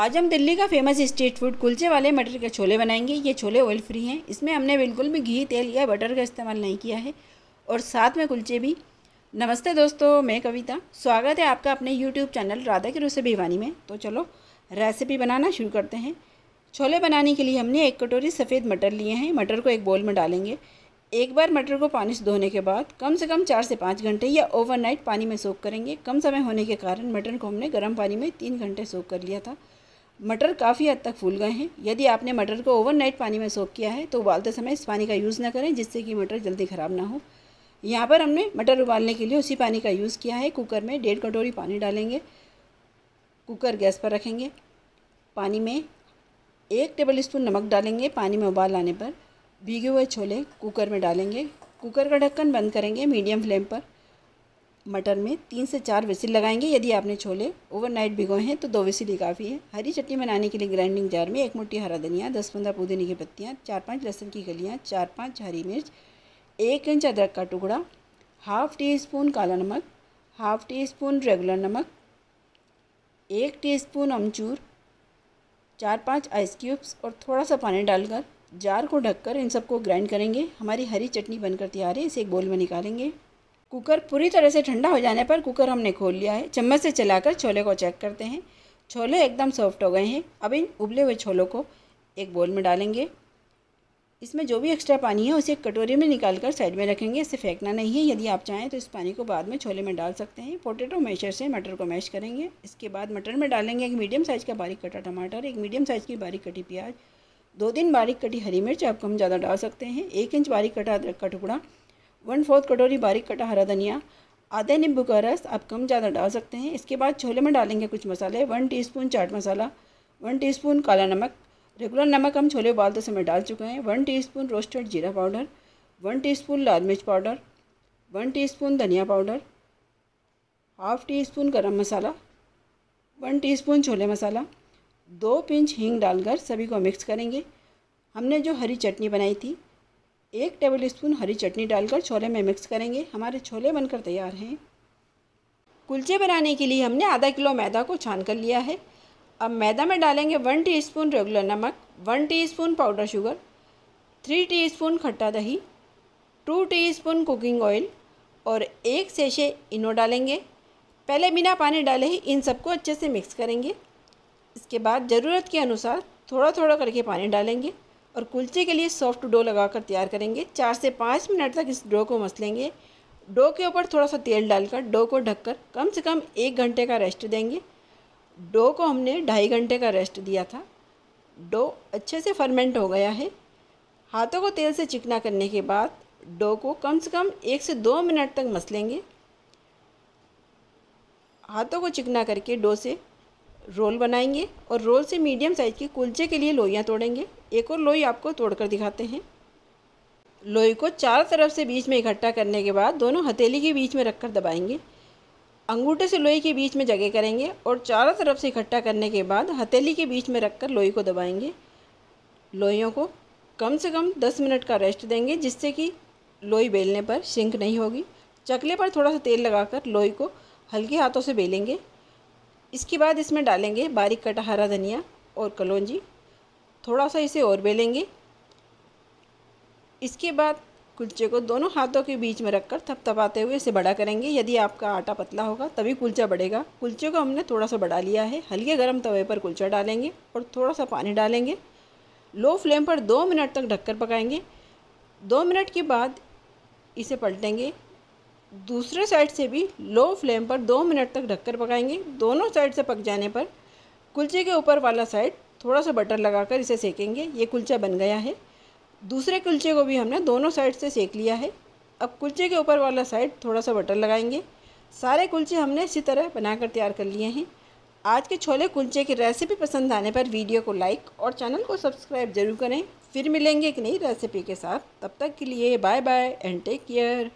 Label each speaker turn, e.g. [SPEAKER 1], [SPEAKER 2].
[SPEAKER 1] आज हम दिल्ली का फेमस स्ट्रीट फूड कुलचे वाले मटर के छोले बनाएंगे ये छोले ऑयल फ्री हैं इसमें हमने बिल्कुल भी घी तेल या बटर का इस्तेमाल नहीं किया है और साथ में कुलचे भी नमस्ते दोस्तों मैं कविता स्वागत है आपका अपने यूट्यूब चैनल राधा की रोसे भिवानी में तो चलो रेसिपी बनाना शुरू करते हैं छोले बनाने के लिए हमने एक कटोरी सफ़ेद मटर लिए हैं मटर को एक बोल में डालेंगे एक बार मटर को पानी से धोने के बाद कम से कम चार से पाँच घंटे या ओवरनाइट पानी में सोख करेंगे कम समय होने के कारण मटर को हमने गर्म पानी में तीन घंटे सोख कर लिया था मटर काफ़ी हद तक फूल गए हैं यदि आपने मटर को ओवरनाइट पानी में सोख किया है तो उबालते समय इस पानी का यूज़ ना करें जिससे कि मटर जल्दी ख़राब ना हो यहाँ पर हमने मटर उबालने के लिए उसी पानी का यूज़ किया है कुकर में डेढ़ कटोरी पानी डालेंगे कुकर गैस पर रखेंगे पानी में एक टेबल स्पून नमक डालेंगे पानी में उबाल आने पर भीगे हुए छोले कुकर में डालेंगे कुकर का ढक्कन बंद करेंगे मीडियम फ्लेम पर मटर में तीन से चार विसिल लगाएंगे यदि आपने छोले ओवरनाइट भिगोए हैं तो दो विसिल ही काफ़ी है हरी चटनी बनाने के लिए ग्राइंडिंग जार में एक मुट्ठी हरा धनिया दस पंद्रह पुदीने की पत्तियाँ चार पाँच लहसुन की गलियाँ चार पाँच हरी मिर्च एक इंच अदरक का टुकड़ा हाफ टी स्पून काला नमक हाफ टी स्पून रेगुलर नमक एक टी स्पून अमचूर चार पाँच आइस क्यूब्स और थोड़ा सा पानी डालकर जार को ढककर इन सबको ग्राइंड करेंगे हमारी हरी चटनी बनकर तैयार है इसे एक बोल में निकालेंगे कुकर पूरी तरह से ठंडा हो जाने पर कुकर हमने खोल लिया है चम्मच से चलाकर छोले को चेक करते हैं छोले एकदम सॉफ्ट हो गए हैं अब इन उबले हुए छोलों को एक बोल में डालेंगे इसमें जो भी एक्स्ट्रा पानी है उसे एक कटोरी में निकाल कर साइड में रखेंगे इसे फेंकना नहीं है यदि आप चाहें तो इस पानी को बाद में छोले में डाल सकते हैं पोटेटो मैशर से मटर को मैश करेंगे इसके बाद मटर में डालेंगे एक मीडियम साइज़ का बारीक कटा टमाटर एक मीडियम साइज़ की बारीक कटी प्याज दो तीन बारीक कटी हरी मिर्च आपको हम ज़्यादा डाल सकते हैं एक इंच बारीक कटा अदरक का टुकड़ा वन फोर्थ कटोरी बारीक कटा हरा धनिया आधे नींबू का रस आप कम ज़्यादा डाल सकते हैं इसके बाद छोले में डालेंगे कुछ मसाले वन टी चाट मसाला वन टी काला नमक रेगुलर नमक हम छोले उबालते समय डाल चुके हैं वन टी रोस्टेड जीरा पाउडर वन टी लाल मिर्च पाउडर वन टी धनिया पाउडर हाफ टी स्पून गर्म मसाला वन टीस्पून छोले मसाला दो पिंच हींग डालकर सभी को मिक्स करेंगे हमने जो हरी चटनी बनाई थी एक टेबल स्पून हरी चटनी डालकर छोले में मिक्स करेंगे हमारे छोले बनकर तैयार हैं कुलचे बनाने के लिए हमने आधा किलो मैदा को छान कर लिया है अब मैदा में डालेंगे वन टीस्पून रेगुलर नमक one teaspoon powder sugar three teaspoon खट्टा दही टू टीस्पून कुकिंग ऑयल और एक सेशे इनो डालेंगे पहले बिना पानी डाले ही इन सबको अच्छे से मिक्स करेंगे इसके बाद ज़रूरत के अनुसार थोड़ा थोड़ा करके पानी डालेंगे और कुलचे के लिए सॉफ्ट डो लगाकर तैयार करेंगे चार से पाँच मिनट तक इस डो को मस लेंगे डो के ऊपर थोड़ा सा तेल डालकर डो को ढककर कम से कम एक घंटे का रेस्ट देंगे डो को हमने ढाई घंटे का रेस्ट दिया था डो अच्छे से फर्मेंट हो गया है हाथों को तेल से चिकना करने के बाद डो को कम से कम एक से दो मिनट तक मसलेंगे हाथों को चिकना करके डो से रोल बनाएंगे और रोल से मीडियम साइज़ की कुलचे के लिए लोइयाँ तोड़ेंगे एक और लोई आपको तोड़कर दिखाते हैं लोई को चार तरफ से बीच में इकट्ठा करने के बाद दोनों हथेली के बीच में रखकर दबाएंगे अंगूठे से लोई के बीच में जगह करेंगे और चारों तरफ से इकट्ठा करने के बाद हथेली के बीच में रखकर लोई को दबाएंगे लोइयों को कम से कम दस मिनट का रेस्ट देंगे जिससे कि लोई बेलने पर शिंक नहीं होगी चकले पर थोड़ा सा तेल लगाकर लोई को हल्के हाथों से बेलेंगे इसके बाद इसमें डालेंगे बारीक कटा हरा धनिया और कलौजी थोड़ा सा इसे और बेलेंगे इसके बाद कुलचे को दोनों हाथों के बीच में रखकर थपथपाते हुए इसे बड़ा करेंगे यदि आपका आटा पतला होगा तभी कुलचा बढ़ेगा कुलचे को हमने थोड़ा सा बढ़ा लिया है हल्के गर्म तवे पर कुलचा डालेंगे और थोड़ा सा पानी डालेंगे लो फ्लेम पर दो मिनट तक ढककर पकाएंगे दो मिनट के बाद इसे पलटेंगे दूसरे साइड से भी लो फ्लेम पर दो मिनट तक ढककर पकाएंगे दोनों साइड से पक जाने पर कुलचे के ऊपर वाला साइड थोड़ा सा बटर लगाकर इसे सेकेंगे ये कुलचा बन गया है दूसरे कुलचे को भी हमने दोनों साइड से सेक लिया है अब कुलचे के ऊपर वाला साइड थोड़ा सा बटर लगाएंगे सारे कुलचे हमने इसी तरह बनाकर तैयार कर लिए हैं आज के छोले कुलचे की रेसिपी पसंद आने पर वीडियो को लाइक और चैनल को सब्सक्राइब जरूर करें फिर मिलेंगे एक नई रेसिपी के साथ तब तक के लिए bye bye and take care